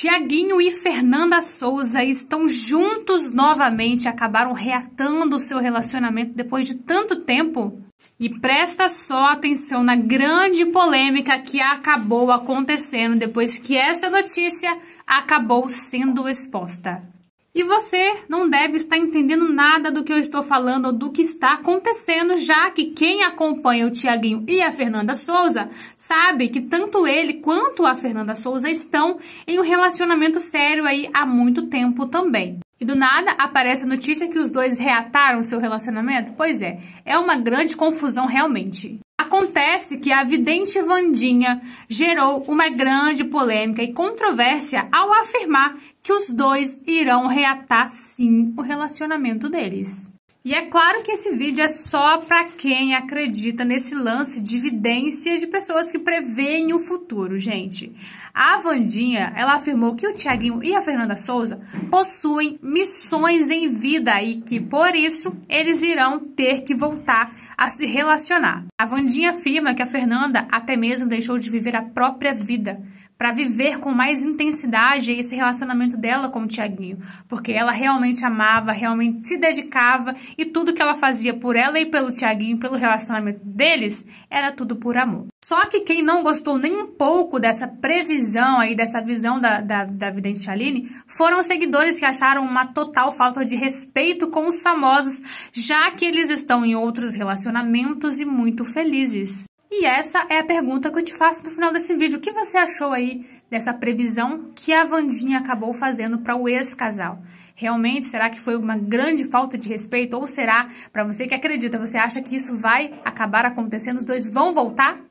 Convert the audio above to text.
Tiaguinho e Fernanda Souza estão juntos novamente, acabaram reatando o seu relacionamento depois de tanto tempo. E presta só atenção na grande polêmica que acabou acontecendo depois que essa notícia acabou sendo exposta. E você não deve estar entendendo nada do que eu estou falando ou do que está acontecendo, já que quem acompanha o Tiaguinho e a Fernanda Souza sabe que tanto ele quanto a Fernanda Souza estão em um relacionamento sério aí há muito tempo também. E do nada aparece a notícia que os dois reataram seu relacionamento? Pois é, é uma grande confusão realmente. Acontece que a vidente Vandinha gerou uma grande polêmica e controvérsia ao afirmar que os dois irão reatar sim o relacionamento deles. E é claro que esse vídeo é só para quem acredita nesse lance de evidências de pessoas que preveem o futuro, gente. A Vandinha, ela afirmou que o Tiaguinho e a Fernanda Souza possuem missões em vida e que, por isso, eles irão ter que voltar a se relacionar. A Vandinha afirma que a Fernanda até mesmo deixou de viver a própria vida para viver com mais intensidade esse relacionamento dela com o Tiaguinho, porque ela realmente amava, realmente se dedicava e tudo que ela fazia por ela e pelo Tiaguinho, pelo relacionamento deles, era tudo por amor. Só que quem não gostou nem um pouco dessa previsão aí, dessa visão da, da, da vidente Aline, foram os seguidores que acharam uma total falta de respeito com os famosos, já que eles estão em outros relacionamentos e muito felizes. E essa é a pergunta que eu te faço no final desse vídeo. O que você achou aí dessa previsão que a Vandinha acabou fazendo para o ex-casal? Realmente, será que foi uma grande falta de respeito? Ou será, para você que acredita, você acha que isso vai acabar acontecendo? Os dois vão voltar?